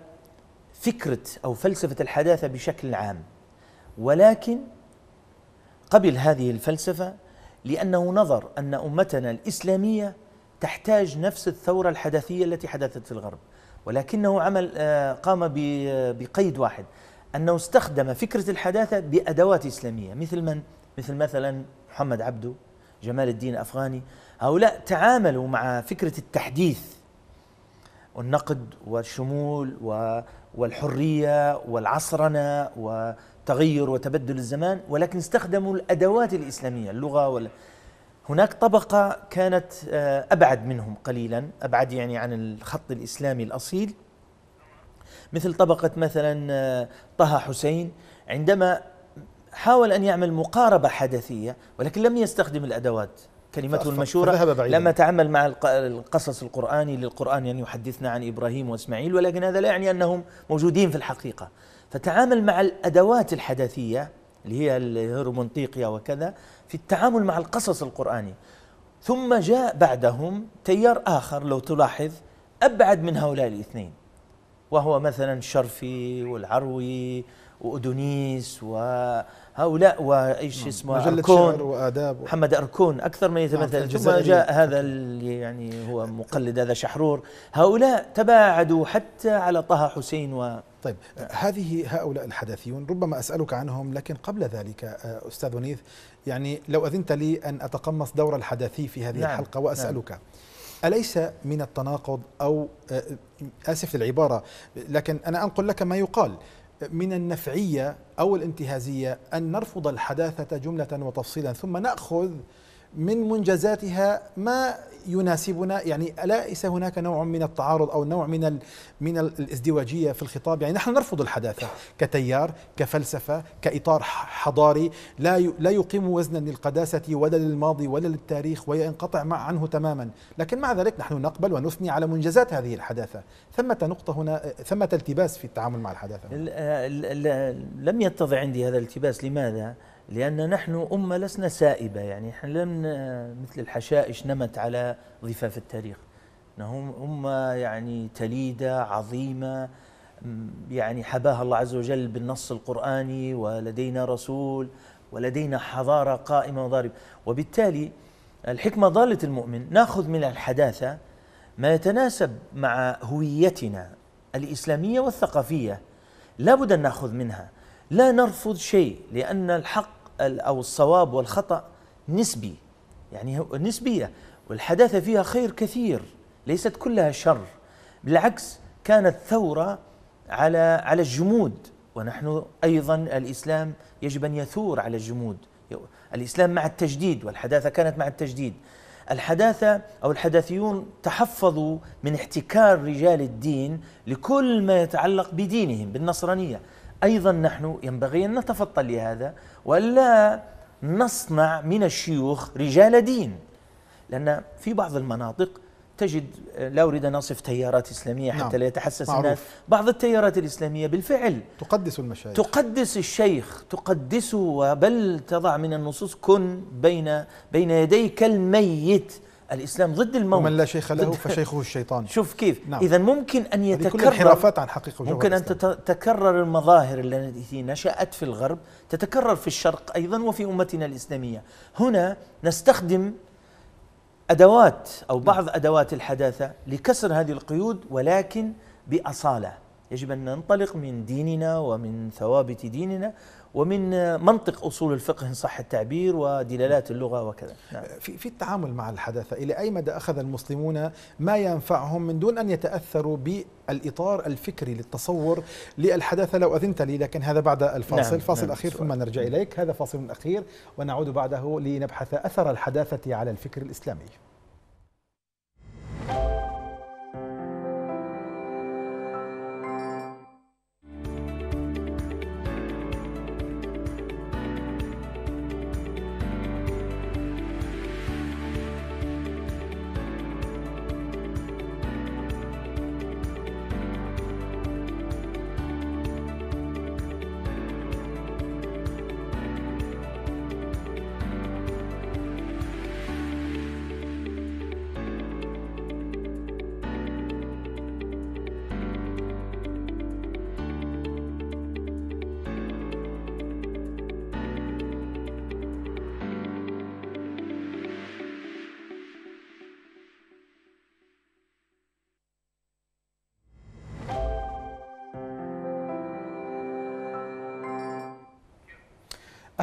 فكرة أو فلسفة الحداثة بشكل عام ولكن قبل هذه الفلسفة لأنه نظر أن أمتنا الإسلامية تحتاج نفس الثورة الحداثية التي حدثت في الغرب ولكنه عمل آه، قام بقيد واحد أنه استخدم فكرة الحداثة بأدوات إسلامية مثل من؟ مثل مثلا محمد عبده جمال الدين أفغاني هؤلاء تعاملوا مع فكرة التحديث والنقد والشمول والحرية والعصرنة وتغير وتبدل الزمان ولكن استخدموا الأدوات الإسلامية اللغة وال... هناك طبقة كانت آه، أبعد منهم قليلا أبعد يعني عن الخط الإسلامي الأصيل مثل طبقة مثلا آه، طه حسين عندما حاول أن يعمل مقاربة حدثية ولكن لم يستخدم الأدوات كلمته المشهورة لما تعامل مع القصص القرآني للقرآن أن يعني يحدثنا عن إبراهيم وإسماعيل ولكن هذا لا يعني أنهم موجودين في الحقيقة فتعامل مع الأدوات الحداثية اللي هي الهرمونطيقية وكذا في التعامل مع القصص القرآني ثم جاء بعدهم تيار آخر لو تلاحظ أبعد من هؤلاء الاثنين وهو مثلا الشرفي والعروي وأدونيس وهؤلاء وإيش نعم، اسمه مجلة أركون وآداب محمد أركون أكثر من يتمثل نعم، ثم جاء هذا اللي يعني هو مقلد هذا شحرور هؤلاء تباعدوا حتى على طه حسين و طيب هذه هؤلاء الحداثيون ربما أسألك عنهم لكن قبل ذلك آه، أستاذ ونيث يعني لو أذنت لي أن أتقمص دور الحداثي في هذه نعم الحلقة وأسألك نعم أليس من التناقض أو آه، آه، آسف للعبارة لكن أنا أنقل لك ما يقال من النفعية أو الانتهازية أن نرفض الحداثة جملة وتفصيلا ثم نأخذ من منجزاتها ما يناسبنا يعني أليس هناك نوع من التعارض أو نوع من من الازدواجية في الخطاب يعني نحن نرفض الحداثة كتيار كفلسفة كإطار حضاري لا لا يقيم وزنا للقداسة ولا للماضي ولا للتاريخ وينقطع مع عنه تماما لكن مع ذلك نحن نقبل ونثني على منجزات هذه الحداثة ثمة نقطة هنا ثمة التباس في التعامل مع الحداثة لم يتضح عندي هذا الالتباس لماذا؟ لأن نحن أمة لسنا سائبة يعني إحنا لم مثل الحشائش نمت على ضفاف التاريخ نحن أمة يعني تليدة عظيمة يعني حباها الله عز وجل بالنص القرآني ولدينا رسول ولدينا حضارة قائمة وضاربة وبالتالي الحكمة ضالة المؤمن ناخذ من الحداثة ما يتناسب مع هويتنا الإسلامية والثقافية لا بد أن نأخذ منها لا نرفض شيء لأن الحق أو الصواب والخطأ نسبي يعني نسبية والحداثة فيها خير كثير ليست كلها شر بالعكس كانت ثورة على على الجمود ونحن أيضا الإسلام يجب أن يثور على الجمود الإسلام مع التجديد والحداثة كانت مع التجديد الحداثة أو الحداثيون تحفظوا من احتكار رجال الدين لكل ما يتعلق بدينهم بالنصرانية أيضا نحن ينبغي أن نتفطن لهذا ولا نصنع من الشيوخ رجال دين لأن في بعض المناطق تجد لا أريد أن أصف تيارات إسلامية حتى نعم. لا يتحسس معروف. الناس بعض التيارات الإسلامية بالفعل تقدس المشايخ تقدس الشيخ تقدسه بل تضع من النصوص كن بين بين يديك الميت الإسلام ضد الموت ومن لا شيخ له فشيخه الشيطان شوف كيف نعم. إذا ممكن أن يتكرر كل عن حقيقة ممكن أن تتكرر المظاهر التي نشأت في الغرب تتكرر في الشرق أيضا وفي أمتنا الإسلامية هنا نستخدم أدوات أو نعم. بعض أدوات الحداثة لكسر هذه القيود ولكن بأصالة يجب أن ننطلق من ديننا ومن ثوابت ديننا ومن منطق اصول الفقه ان صح التعبير ودلالات اللغه وكذا نعم. في في التعامل مع الحداثه الى اي مدى اخذ المسلمون ما ينفعهم من دون ان يتاثروا بالاطار الفكري للتصور للحداثه لو اذنت لي لكن هذا بعد الفاصل نعم. فاصل نعم. اخير ثم نرجع اليك هذا فاصل اخير ونعود بعده لنبحث اثر الحداثه على الفكر الاسلامي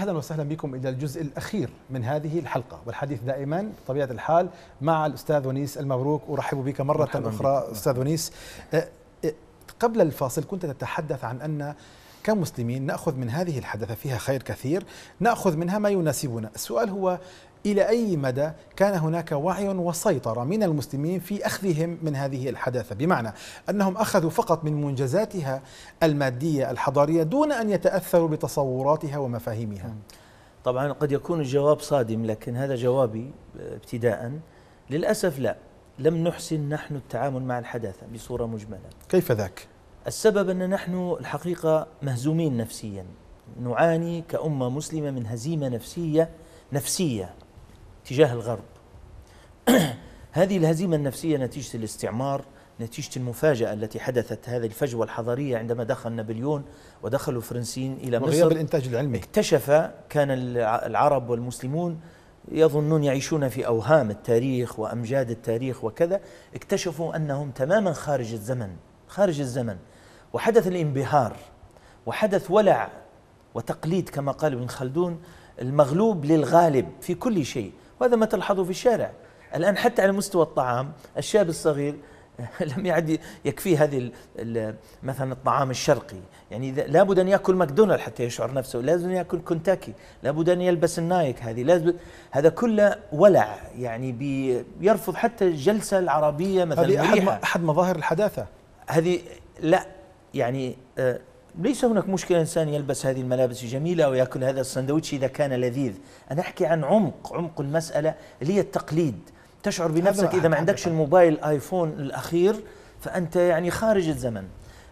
أهلا وسهلا بكم إلى الجزء الأخير من هذه الحلقة والحديث دائما بطبيعة الحال مع الأستاذ ونيس المبروك أرحب بك مرة أخرى بك. أستاذ ونيس أه، أه، قبل الفاصل كنت تتحدث عن أن كمسلمين ناخذ من هذه الحدثه فيها خير كثير، ناخذ منها ما يناسبنا، السؤال هو إلى أي مدى كان هناك وعي وسيطرة من المسلمين في أخذهم من هذه الحداثة بمعنى أنهم أخذوا فقط من منجزاتها المادية الحضارية دون أن يتأثروا بتصوراتها ومفاهيمها طبعا قد يكون الجواب صادم لكن هذا جوابي آه، ابتداء للأسف لا لم نحسن نحن التعامل مع الحداثة بصورة مجملة كيف ذاك؟ السبب أن نحن الحقيقة مهزومين نفسيا نعاني كأمة مسلمة من هزيمة نفسية نفسية تجاه الغرب هذه الهزيمة النفسية نتيجة الاستعمار نتيجة المفاجأة التي حدثت هذه الفجوة الحضارية عندما دخل نابليون ودخلوا الفرنسيين إلى مصر وغياب الإنتاج العلمي اكتشف كان العرب والمسلمون يظنون يعيشون في أوهام التاريخ وأمجاد التاريخ وكذا اكتشفوا أنهم تماما خارج الزمن خارج الزمن وحدث الانبهار وحدث ولع وتقليد كما قال ابن خلدون المغلوب للغالب في كل شيء وهذا ما تلاحظه في الشارع الآن حتى على مستوى الطعام الشاب الصغير لم يعد يكفي هذه مثلا الطعام الشرقي يعني لابد ان ياكل ماكدونالد حتى يشعر نفسه لازم ياكل كنتاكي لابد ان يلبس النايك هذه لازم هذا كله ولع يعني بيرفض حتى الجلسه العربيه مثلا هذه احد احد مظاهر الحداثه هذه لا يعني آه، ليس هناك مشكلة إنسان يلبس هذه الملابس الجميلة ويأكل هذا السندويتش إذا كان لذيذ أنا أحكي عن عمق عمق المسألة اللي هي التقليد تشعر بنفسك إذا ما عندكش الموبايل آيفون الأخير فأنت يعني خارج الزمن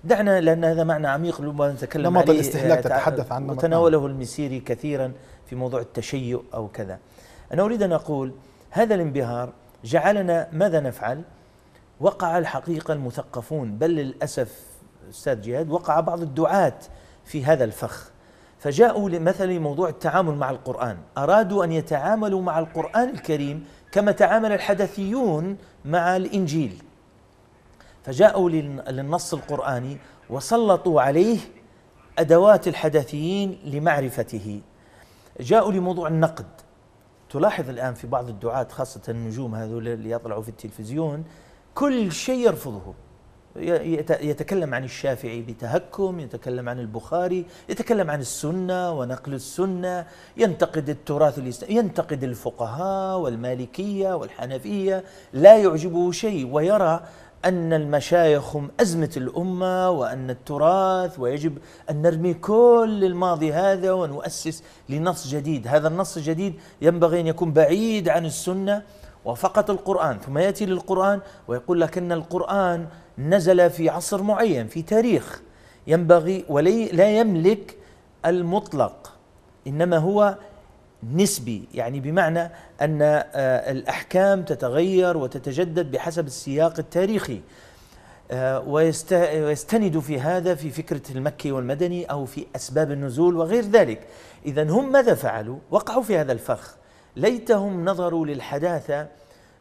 دعنا لأن هذا معنى عميق ربما نتكلم نمط الاستهلاك آه، تتحدث عنه وتناوله المسيري كثيرا في موضوع التشيع أو كذا أنا أريد أن أقول هذا الانبهار جعلنا ماذا نفعل وقع الحقيقة المثقفون بل للأسف أستاذ جهاد وقع بعض الدعاة في هذا الفخ فجاءوا مثلا لموضوع التعامل مع القرآن أرادوا أن يتعاملوا مع القرآن الكريم كما تعامل الحدثيون مع الإنجيل فجاءوا للنص القرآني وسلطوا عليه أدوات الحدثيين لمعرفته جاءوا لموضوع النقد تلاحظ الآن في بعض الدعاة خاصة النجوم هذول اللي يطلعوا في التلفزيون كل شيء يرفضه يتكلم عن الشافعي بتهكم يتكلم عن البخاري يتكلم عن السنة ونقل السنة ينتقد التراث الإسلامي ينتقد الفقهاء والمالكية والحنفية لا يعجبه شيء ويرى أن المشايخ هم أزمة الأمة وأن التراث ويجب أن نرمي كل الماضي هذا ونؤسس لنص جديد هذا النص الجديد ينبغي أن يكون بعيد عن السنة وفقط القرآن ثم يأتي للقرآن ويقول لك أن القرآن نزل في عصر معين في تاريخ ينبغي ولي لا يملك المطلق إنما هو نسبي يعني بمعنى أن آه، الأحكام تتغير وتتجدد بحسب السياق التاريخي آه، ويستند في هذا في فكرة المكي والمدني أو في أسباب النزول وغير ذلك إذا هم ماذا فعلوا؟ وقعوا في هذا الفخ ليتهم نظروا للحداثه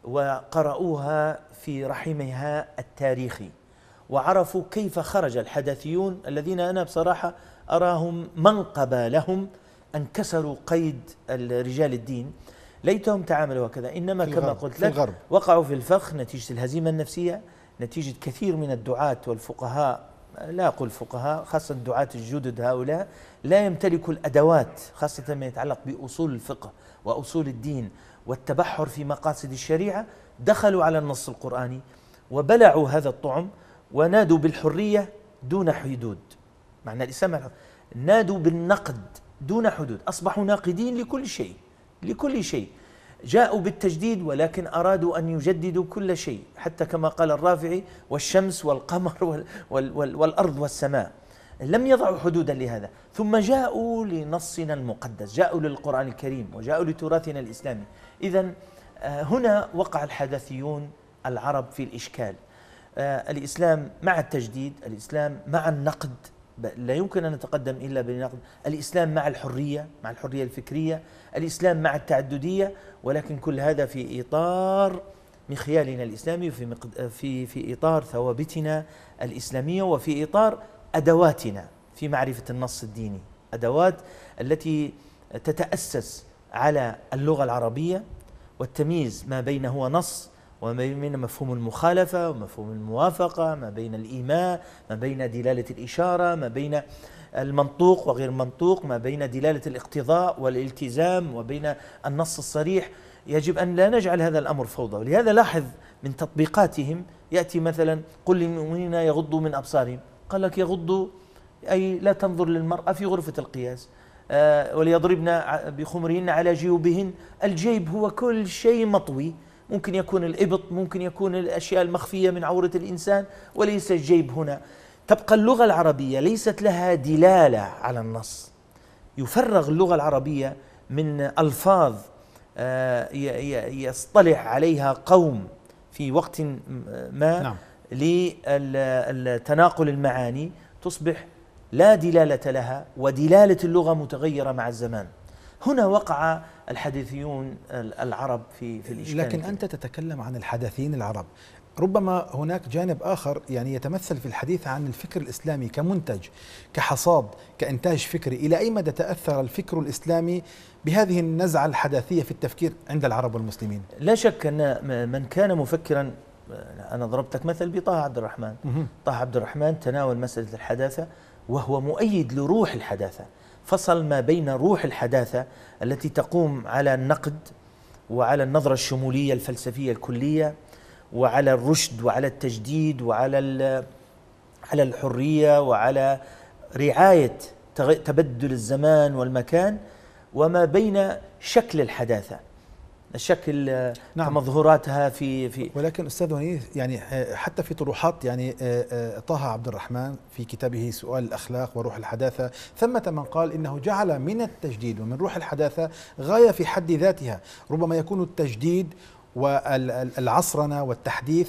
وقرأوها في رحمها التاريخي وعرفوا كيف خرج الحدثيون الذين انا بصراحه اراهم منقبا لهم ان كسروا قيد رجال الدين ليتهم تعاملوا هكذا انما كما قلت لك وقعوا في الفخ نتيجه الهزيمه النفسيه نتيجه كثير من الدعاة والفقهاء لا اقول فقهاء خاصه الدعاة الجدد هؤلاء لا يمتلكوا الادوات خاصه ما يتعلق باصول الفقه واصول الدين والتبحر في مقاصد الشريعه دخلوا على النص القراني وبلعوا هذا الطعم ونادوا بالحريه دون حدود معنى الاسلام نادوا بالنقد دون حدود اصبحوا ناقدين لكل شيء لكل شيء جاءوا بالتجديد ولكن أرادوا أن يجددوا كل شيء حتى كما قال الرافعي والشمس والقمر وال وال وال والأرض والسماء لم يضعوا حدودا لهذا ثم جاءوا لنصنا المقدس جاءوا للقرآن الكريم وجاءوا لتراثنا الإسلامي إذا آه، هنا وقع الحدثيون العرب في الإشكال آه، الإسلام مع التجديد الإسلام مع النقد لا يمكن أن نتقدم إلا بالنقد الإسلام مع الحرية مع الحرية الفكرية الإسلام مع التعددية ولكن كل هذا في إطار مخيالنا الإسلامي وفي آه، في في إطار ثوابتنا الإسلامية وفي إطار ادواتنا في معرفه النص الديني ادوات التي تتاسس على اللغه العربيه والتمييز ما بين هو نص وما بين مفهوم المخالفة ومفهوم الموافقة ما بين الإيماء ما بين دلالة الإشارة ما بين المنطوق وغير المنطوق ما بين دلالة الاقتضاء والالتزام وبين النص الصريح يجب أن لا نجعل هذا الأمر فوضى ولهذا لاحظ من تطبيقاتهم يأتي مثلا قل للمؤمنين يغضوا من أبصارهم قال لك يغض أي لا تنظر للمرأة في غرفة القياس آه، وليضربن بخمرهن على جيوبهن الجيب هو كل شيء مطوي ممكن يكون الإبط ممكن يكون الأشياء المخفية من عورة الإنسان وليس الجيب هنا تبقى اللغة العربية ليست لها دلالة على النص يفرغ اللغة العربية من ألفاظ آه، يصطلح عليها قوم في وقت ما نعم. لتناقل المعاني تصبح لا دلالة لها ودلالة اللغة متغيرة مع الزمان هنا وقع الحديثيون العرب في في الإشكال لكن أنت تتكلم عن الحدثيين العرب ربما هناك جانب آخر يعني يتمثل في الحديث عن الفكر الإسلامي كمنتج كحصاد كإنتاج فكري إلى أي مدى تأثر الفكر الإسلامي بهذه النزعة الحداثية في التفكير عند العرب والمسلمين لا شك أن من كان مفكرا أنا ضربتك مثل بطه عبد الرحمن طه عبد الرحمن تناول مسألة الحداثة وهو مؤيد لروح الحداثة فصل ما بين روح الحداثة التي تقوم على النقد وعلى النظرة الشمولية الفلسفية الكلية وعلى الرشد وعلى التجديد وعلى على الحرية وعلى رعاية تبدل الزمان والمكان وما بين شكل الحداثة شكل آه، نعم. مظهوراتها في في ولكن استاذ ونيس يعني آه، حتى في طروحات يعني آه، طه عبد الرحمن في كتابه سؤال الاخلاق وروح الحداثه ثمة من قال انه جعل من التجديد ومن روح الحداثه غايه في حد ذاتها ربما يكون التجديد والعصرنه والتحديث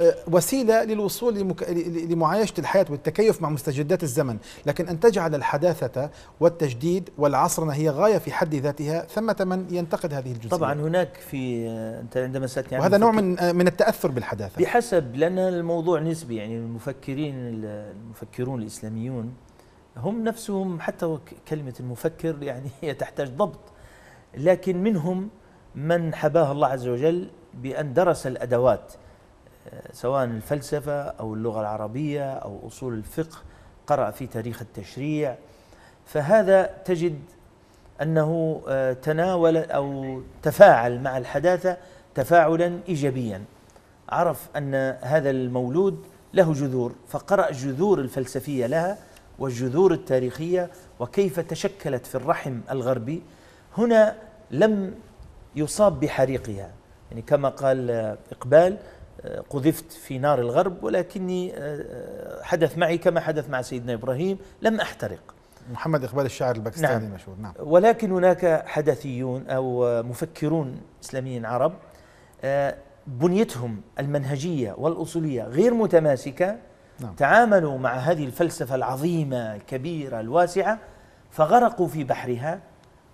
آه، وسيله للوصول لمعايشه الحياه والتكيف مع مستجدات الزمن، لكن ان تجعل الحداثه والتجديد والعصرنه هي غايه في حد ذاتها، ثمة من ينتقد هذه الجزئيه. طبعا هناك في انت عندما سالتني يعني عن وهذا نوع من آه، من التاثر بالحداثه. بحسب لان الموضوع نسبي يعني المفكرين المفكرون الاسلاميون هم نفسهم حتى كلمه المفكر يعني هي تحتاج ضبط. لكن منهم من حباه الله عز وجل بان درس الادوات سواء الفلسفة أو اللغة العربية أو أصول الفقه قرأ في تاريخ التشريع فهذا تجد أنه آه، تناول أو تفاعل مع الحداثة تفاعلا إيجابيا عرف أن هذا المولود له جذور فقرأ جذور الفلسفية لها والجذور التاريخية وكيف تشكلت في الرحم الغربي هنا لم يصاب بحريقها يعني كما قال آه، إقبال قذفت في نار الغرب ولكني آه، آه، حدث معي كما حدث مع سيدنا إبراهيم لم أحترق محمد إقبال الشاعر الباكستاني نعم مشهور نعم ولكن هناك حدثيون أو مفكرون إسلاميين عرب آه، بنيتهم المنهجية والأصولية غير متماسكة نعم. تعاملوا مع هذه الفلسفة العظيمة الكبيرة الواسعة فغرقوا في بحرها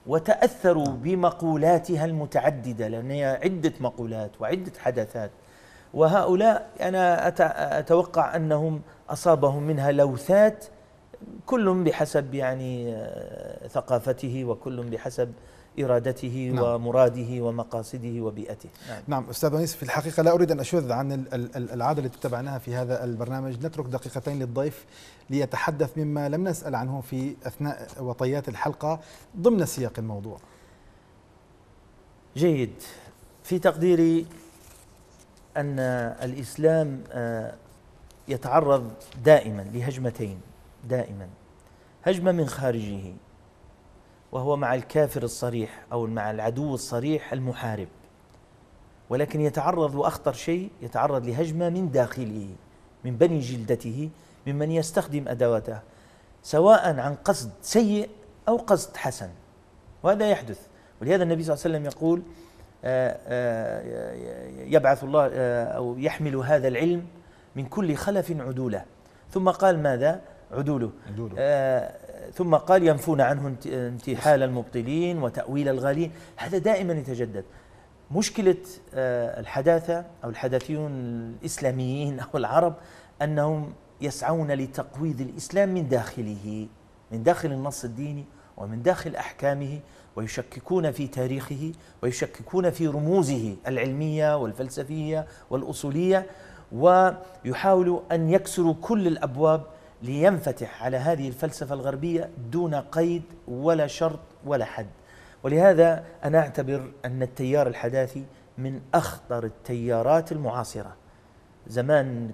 وتأثروا بمقولاتها المتعددة لأن هي عدة مقولات وعدة حدثات وهؤلاء أنا أتوقع أنهم أصابهم منها لوثات كل بحسب يعني آه، ثقافته وكل بحسب إرادته نعم. ومراده ومقاصده وبيئته نعم, نعم أستاذ أنيس في الحقيقة لا أريد أن أشذ عن العادة التي اتبعناها في هذا البرنامج نترك دقيقتين للضيف ليتحدث مما لم نسأل عنه في أثناء وطيات الحلقة ضمن سياق الموضوع جيد في تقديري أن الإسلام آه، يتعرض دائما لهجمتين دائما هجمة من خارجه وهو مع الكافر الصريح أو مع العدو الصريح المحارب ولكن يتعرض وأخطر شيء يتعرض لهجمة من داخله من بني جلدته ممن يستخدم أدواته سواء عن قصد سيء أو قصد حسن وهذا يحدث ولهذا النبي صلى الله عليه وسلم يقول آه، آه، يبعث الله آه، أو يحمل هذا العلم من كل خلف عدوله ثم قال ماذا عدوله, عدوله. ثم قال ينفون عنه انتحال المبطلين وتأويل الغالين هذا دائما يتجدد مشكلة الحداثة أو الحداثيون الإسلاميين أو العرب أنهم يسعون لتقويض الإسلام من داخله من داخل النص الديني ومن داخل أحكامه ويشككون في تاريخه ويشككون في رموزه العلمية والفلسفية والأصولية ويحاولوا أن يكسروا كل الأبواب لينفتح على هذه الفلسفة الغربية دون قيد ولا شرط ولا حد ولهذا أنا أعتبر أن التيار الحداثي من أخطر التيارات المعاصرة زمان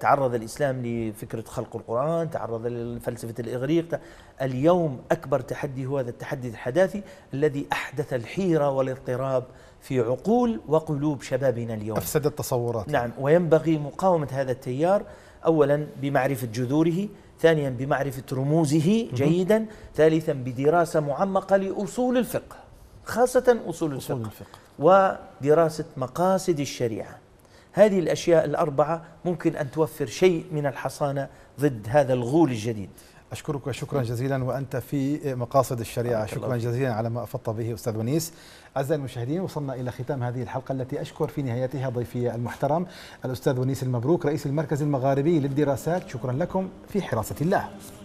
تعرض الإسلام لفكرة خلق القرآن تعرض لفلسفة الإغريق اليوم أكبر تحدي هو هذا التحدي الحداثي الذي أحدث الحيرة والاضطراب في عقول وقلوب شبابنا اليوم أفسد التصورات نعم وينبغي مقاومة هذا التيار أولا بمعرفة جذوره ثانيا بمعرفة رموزه جيدا ثالثا بدراسة معمقة لأصول الفقه خاصة أصول الفقه, أصول الفقه. ودراسة مقاصد الشريعة هذه الأشياء الأربعة ممكن أن توفر شيء من الحصانة ضد هذا الغول الجديد أشكرك شكرا جزيلا وأنت في مقاصد الشريعة شكرا جزيلا على ما أفضت به أستاذ ونيس أعزائي المشاهدين وصلنا إلى ختام هذه الحلقة التي أشكر في نهايتها ضيفي المحترم الأستاذ ونيس المبروك رئيس المركز المغاربي للدراسات شكرا لكم في حراسة الله